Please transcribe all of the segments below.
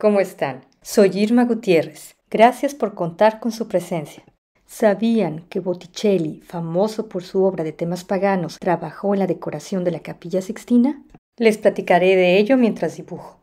¿cómo están? Soy Irma Gutiérrez. Gracias por contar con su presencia. ¿Sabían que Botticelli, famoso por su obra de temas paganos, trabajó en la decoración de la Capilla Sixtina? Les platicaré de ello mientras dibujo.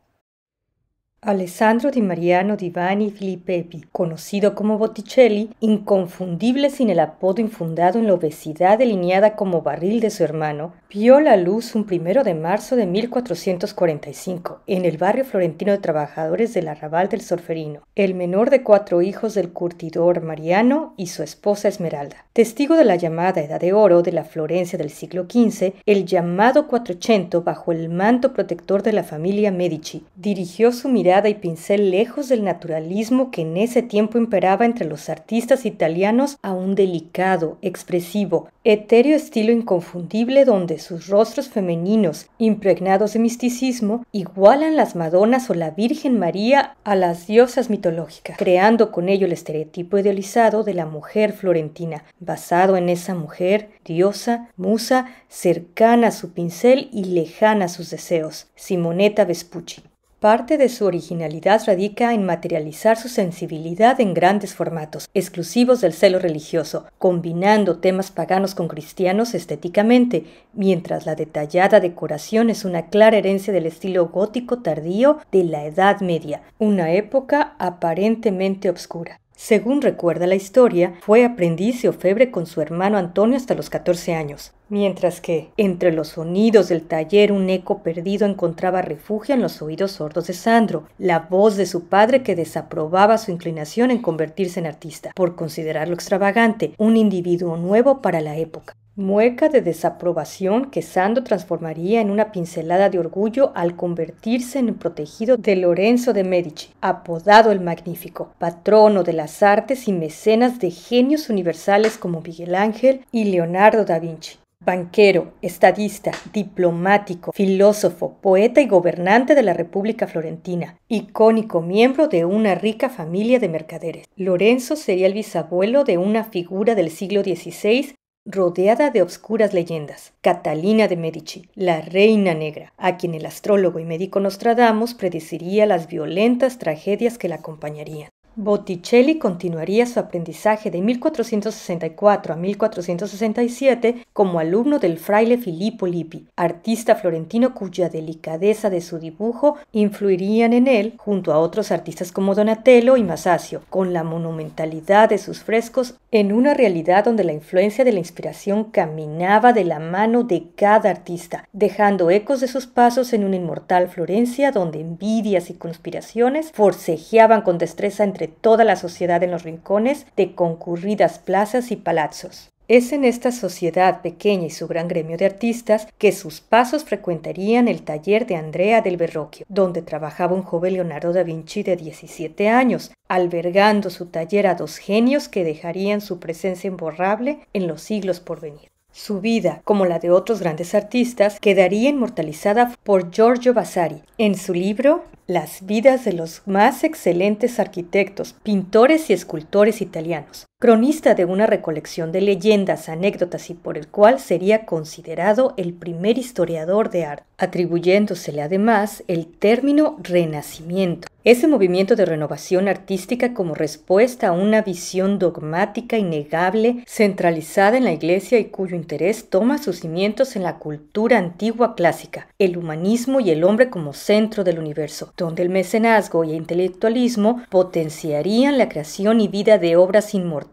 Alessandro Di Mariano Divani Filipepi, conocido como Botticelli, inconfundible sin el apodo infundado en la obesidad delineada como barril de su hermano, vio la luz un primero de marzo de 1445 en el barrio florentino de trabajadores del Arrabal del Sorferino, el menor de cuatro hijos del curtidor Mariano y su esposa Esmeralda. Testigo de la llamada Edad de Oro de la Florencia del siglo XV, el llamado 400 bajo el manto protector de la familia Medici, dirigió su mirada y pincel lejos del naturalismo que en ese tiempo imperaba entre los artistas italianos a un delicado, expresivo, etéreo estilo inconfundible donde sus rostros femeninos, impregnados de misticismo, igualan las Madonas o la Virgen María a las diosas mitológicas, creando con ello el estereotipo idealizado de la mujer florentina, basado en esa mujer, diosa, musa, cercana a su pincel y lejana a sus deseos, Simonetta Vespucci. Parte de su originalidad radica en materializar su sensibilidad en grandes formatos, exclusivos del celo religioso, combinando temas paganos con cristianos estéticamente, mientras la detallada decoración es una clara herencia del estilo gótico tardío de la Edad Media, una época aparentemente obscura. Según recuerda la historia, fue aprendiz y ofebre con su hermano Antonio hasta los 14 años mientras que, entre los sonidos del taller, un eco perdido encontraba refugio en los oídos sordos de Sandro, la voz de su padre que desaprobaba su inclinación en convertirse en artista, por considerarlo extravagante, un individuo nuevo para la época. Mueca de desaprobación que Sandro transformaría en una pincelada de orgullo al convertirse en el protegido de Lorenzo de Medici, apodado el Magnífico, patrono de las artes y mecenas de genios universales como Miguel Ángel y Leonardo da Vinci banquero, estadista, diplomático, filósofo, poeta y gobernante de la República Florentina, icónico miembro de una rica familia de mercaderes. Lorenzo sería el bisabuelo de una figura del siglo XVI rodeada de obscuras leyendas, Catalina de Medici, la reina negra, a quien el astrólogo y médico Nostradamus predeciría las violentas tragedias que la acompañarían. Botticelli continuaría su aprendizaje de 1464 a 1467 como alumno del fraile Filippo Lippi, artista florentino cuya delicadeza de su dibujo influirían en él, junto a otros artistas como Donatello y Masaccio, con la monumentalidad de sus frescos en una realidad donde la influencia de la inspiración caminaba de la mano de cada artista, dejando ecos de sus pasos en una inmortal Florencia donde envidias y conspiraciones forcejeaban con destreza entre toda la sociedad en los rincones de concurridas plazas y palazos. Es en esta sociedad pequeña y su gran gremio de artistas que sus pasos frecuentarían el taller de Andrea del Verrocchio, donde trabajaba un joven Leonardo da Vinci de 17 años, albergando su taller a dos genios que dejarían su presencia imborrable en los siglos por venir. Su vida, como la de otros grandes artistas, quedaría inmortalizada por Giorgio Vasari en su libro Las vidas de los más excelentes arquitectos, pintores y escultores italianos, cronista de una recolección de leyendas, anécdotas y por el cual sería considerado el primer historiador de arte, atribuyéndosele además el término renacimiento, ese movimiento de renovación artística como respuesta a una visión dogmática innegable centralizada en la Iglesia y cuyo interés toma sus cimientos en la cultura antigua clásica, el humanismo y el hombre como centro del universo, donde el mecenazgo y el intelectualismo potenciarían la creación y vida de obras inmortales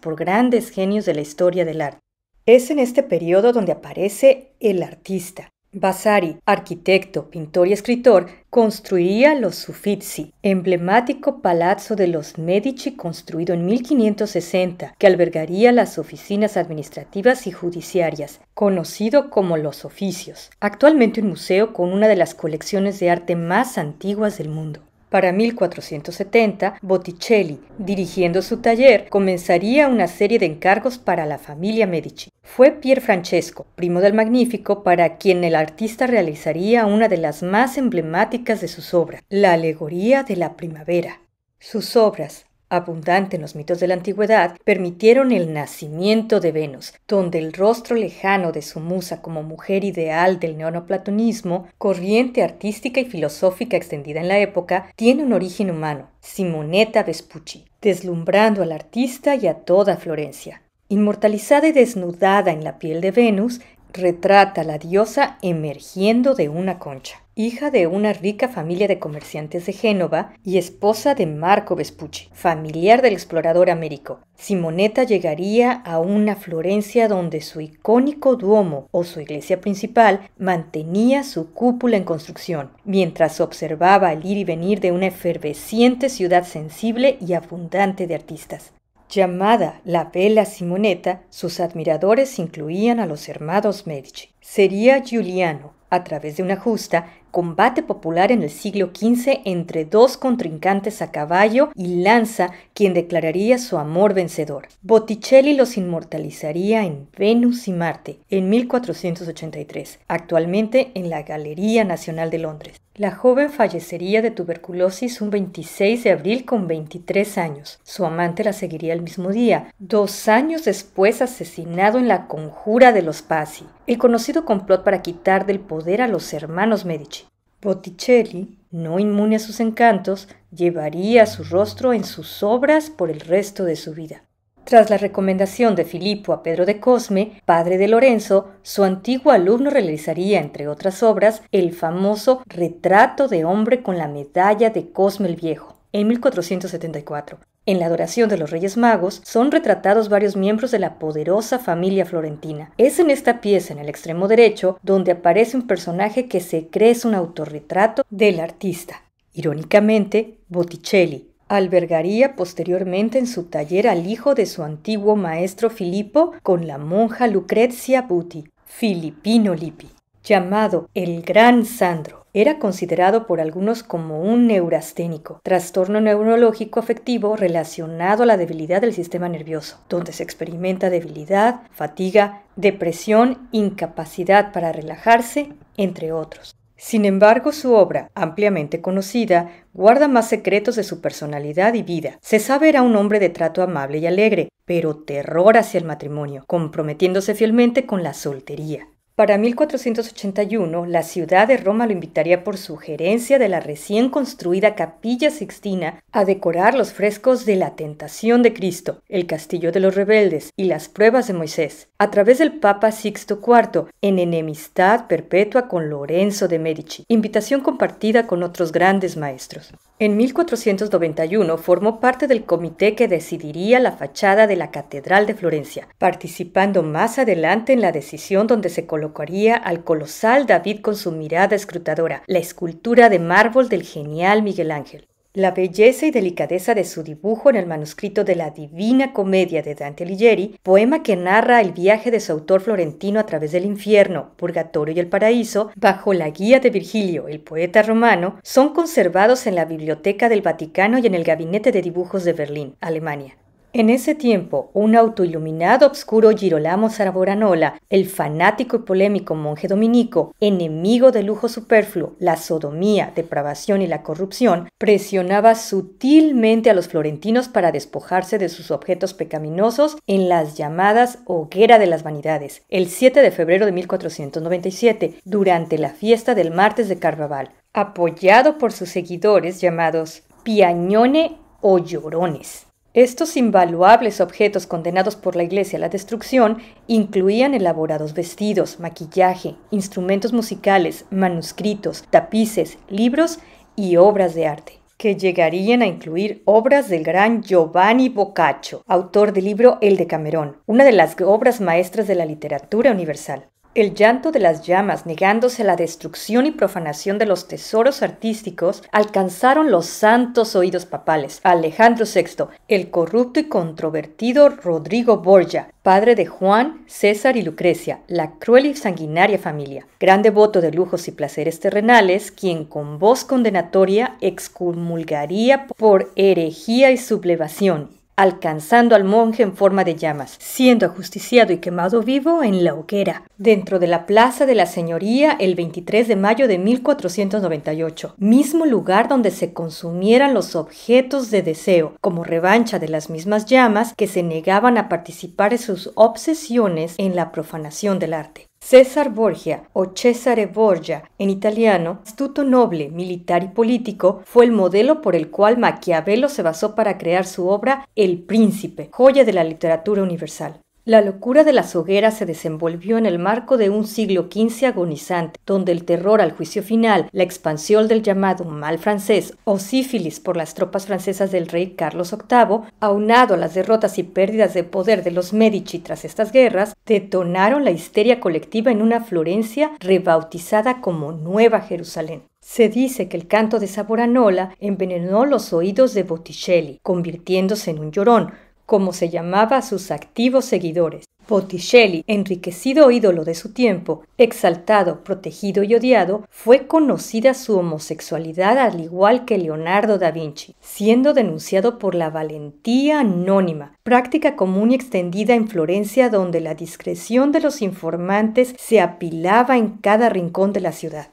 por grandes genios de la historia del arte. Es en este periodo donde aparece el artista. Vasari, arquitecto, pintor y escritor, construía los Uffizi, emblemático palazzo de los Medici construido en 1560, que albergaría las oficinas administrativas y judiciarias, conocido como los oficios, actualmente un museo con una de las colecciones de arte más antiguas del mundo. Para 1470, Botticelli, dirigiendo su taller, comenzaría una serie de encargos para la familia Medici. Fue Pier Francesco, primo del Magnífico, para quien el artista realizaría una de las más emblemáticas de sus obras, la alegoría de la primavera. Sus obras, abundante en los mitos de la antigüedad, permitieron el nacimiento de Venus, donde el rostro lejano de su musa como mujer ideal del neonoplatonismo, corriente artística y filosófica extendida en la época, tiene un origen humano, Simonetta Vespucci, deslumbrando al artista y a toda Florencia. Inmortalizada y desnudada en la piel de Venus, retrata a la diosa emergiendo de una concha hija de una rica familia de comerciantes de Génova y esposa de Marco Vespucci, familiar del explorador Américo. Simonetta llegaría a una Florencia donde su icónico duomo o su iglesia principal mantenía su cúpula en construcción, mientras observaba el ir y venir de una efervesciente ciudad sensible y abundante de artistas. Llamada la Bella Simonetta, sus admiradores incluían a los hermanos Medici. Sería Giuliano, a través de una justa, combate popular en el siglo XV entre dos contrincantes a caballo y Lanza, quien declararía su amor vencedor. Botticelli los inmortalizaría en Venus y Marte en 1483, actualmente en la Galería Nacional de Londres. La joven fallecería de tuberculosis un 26 de abril con 23 años. Su amante la seguiría el mismo día, dos años después asesinado en la conjura de los Pazzi, el conocido complot para quitar del poder a los hermanos Medici. Botticelli, no inmune a sus encantos, llevaría su rostro en sus obras por el resto de su vida. Tras la recomendación de Filippo a Pedro de Cosme, padre de Lorenzo, su antiguo alumno realizaría, entre otras obras, el famoso Retrato de hombre con la medalla de Cosme el Viejo, en 1474, en la adoración de los Reyes Magos son retratados varios miembros de la poderosa familia florentina. Es en esta pieza, en el extremo derecho, donde aparece un personaje que se cree es un autorretrato del artista. Irónicamente, Botticelli albergaría posteriormente en su taller al hijo de su antiguo maestro Filippo con la monja Lucrezia Butti, Filippino Lippi llamado el Gran Sandro. Era considerado por algunos como un neurasténico, trastorno neurológico afectivo relacionado a la debilidad del sistema nervioso, donde se experimenta debilidad, fatiga, depresión, incapacidad para relajarse, entre otros. Sin embargo, su obra, ampliamente conocida, guarda más secretos de su personalidad y vida. Se sabe era un hombre de trato amable y alegre, pero terror hacia el matrimonio, comprometiéndose fielmente con la soltería. Para 1481, la ciudad de Roma lo invitaría por sugerencia de la recién construida Capilla Sixtina a decorar los frescos de la Tentación de Cristo, el Castillo de los Rebeldes y las Pruebas de Moisés, a través del Papa Sixto IV, en enemistad perpetua con Lorenzo de Medici, invitación compartida con otros grandes maestros. En 1491 formó parte del comité que decidiría la fachada de la Catedral de Florencia, participando más adelante en la decisión donde se colocaría al colosal David con su mirada escrutadora, la escultura de mármol del genial Miguel Ángel. La belleza y delicadeza de su dibujo en el manuscrito de la Divina Comedia de Dante Alighieri, poema que narra el viaje de su autor florentino a través del infierno, purgatorio y el paraíso, bajo la guía de Virgilio, el poeta romano, son conservados en la Biblioteca del Vaticano y en el Gabinete de Dibujos de Berlín, Alemania. En ese tiempo, un autoiluminado obscuro Girolamo Sarboranola, el fanático y polémico monje dominico, enemigo del lujo superfluo, la sodomía, depravación y la corrupción, presionaba sutilmente a los florentinos para despojarse de sus objetos pecaminosos en las llamadas Hoguera de las Vanidades, el 7 de febrero de 1497, durante la fiesta del martes de Carnaval, apoyado por sus seguidores llamados Piañone o Llorones. Estos invaluables objetos condenados por la Iglesia a la destrucción incluían elaborados vestidos, maquillaje, instrumentos musicales, manuscritos, tapices, libros y obras de arte, que llegarían a incluir obras del gran Giovanni Boccaccio, autor del libro El de Camerón, una de las obras maestras de la literatura universal. El llanto de las llamas negándose la destrucción y profanación de los tesoros artísticos alcanzaron los santos oídos papales. Alejandro VI, el corrupto y controvertido Rodrigo Borgia, padre de Juan, César y Lucrecia, la cruel y sanguinaria familia, gran devoto de lujos y placeres terrenales, quien con voz condenatoria excomulgaría por herejía y sublevación alcanzando al monje en forma de llamas, siendo ajusticiado y quemado vivo en la hoguera, dentro de la Plaza de la Señoría el 23 de mayo de 1498, mismo lugar donde se consumieran los objetos de deseo, como revancha de las mismas llamas que se negaban a participar en sus obsesiones en la profanación del arte. César Borgia o Cesare Borgia en italiano, astuto noble, militar y político, fue el modelo por el cual Maquiavelo se basó para crear su obra El Príncipe, joya de la literatura universal. La locura de las hogueras se desenvolvió en el marco de un siglo XV agonizante, donde el terror al juicio final, la expansión del llamado mal francés o sífilis por las tropas francesas del rey Carlos VIII, aunado a las derrotas y pérdidas de poder de los Medici tras estas guerras, detonaron la histeria colectiva en una Florencia rebautizada como Nueva Jerusalén. Se dice que el canto de Saboranola envenenó los oídos de Botticelli, convirtiéndose en un llorón, como se llamaba a sus activos seguidores. Botticelli, enriquecido ídolo de su tiempo, exaltado, protegido y odiado, fue conocida su homosexualidad al igual que Leonardo da Vinci, siendo denunciado por la valentía anónima, práctica común y extendida en Florencia donde la discreción de los informantes se apilaba en cada rincón de la ciudad.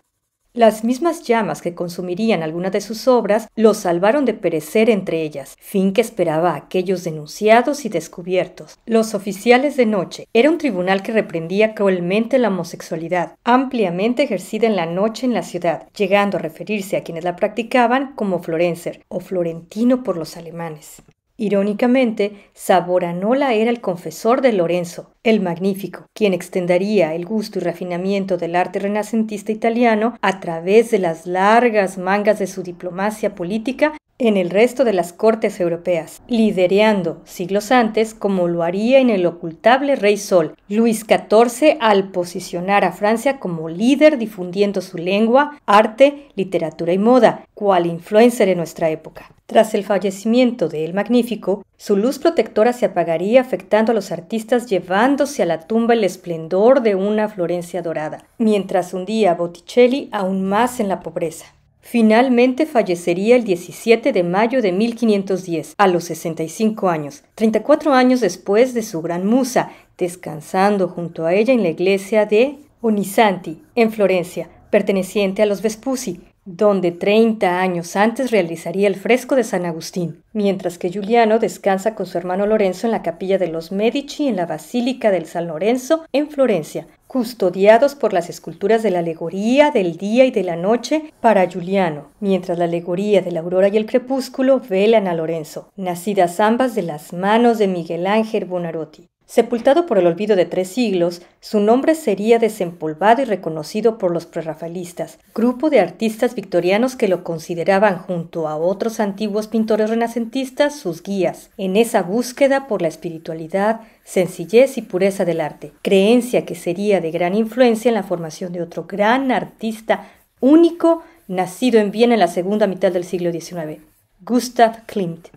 Las mismas llamas que consumirían algunas de sus obras los salvaron de perecer entre ellas, fin que esperaba aquellos denunciados y descubiertos. Los oficiales de noche era un tribunal que reprendía cruelmente la homosexualidad, ampliamente ejercida en la noche en la ciudad, llegando a referirse a quienes la practicaban como florencer o florentino por los alemanes. Irónicamente, Saboranola era el confesor de Lorenzo, el Magnífico, quien extendería el gusto y refinamiento del arte renacentista italiano a través de las largas mangas de su diplomacia política en el resto de las cortes europeas, lidereando siglos antes como lo haría en el ocultable Rey Sol, Luis XIV al posicionar a Francia como líder difundiendo su lengua, arte, literatura y moda, cual influencer de nuestra época. Tras el fallecimiento de El Magnífico, su luz protectora se apagaría afectando a los artistas llevándose a la tumba el esplendor de una Florencia dorada, mientras hundía a Botticelli aún más en la pobreza. Finalmente fallecería el 17 de mayo de 1510, a los 65 años, 34 años después de su gran musa, descansando junto a ella en la iglesia de Onisanti, en Florencia, perteneciente a los Vespucci, donde treinta años antes realizaría el fresco de San Agustín, mientras que Giuliano descansa con su hermano Lorenzo en la capilla de los Medici en la Basílica del San Lorenzo en Florencia, custodiados por las esculturas de la alegoría del día y de la noche para Giuliano, mientras la alegoría de la aurora y el crepúsculo velan a Lorenzo, nacidas ambas de las manos de Miguel Ángel Bonarotti. Sepultado por el olvido de tres siglos, su nombre sería desempolvado y reconocido por los prerrafaelistas, grupo de artistas victorianos que lo consideraban junto a otros antiguos pintores renacentistas sus guías, en esa búsqueda por la espiritualidad, sencillez y pureza del arte, creencia que sería de gran influencia en la formación de otro gran artista único nacido en Viena en la segunda mitad del siglo XIX, Gustav Klimt.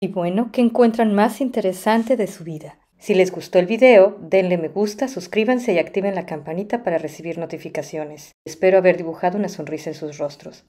Y bueno, ¿qué encuentran más interesante de su vida? Si les gustó el video, denle me gusta, suscríbanse y activen la campanita para recibir notificaciones. Espero haber dibujado una sonrisa en sus rostros.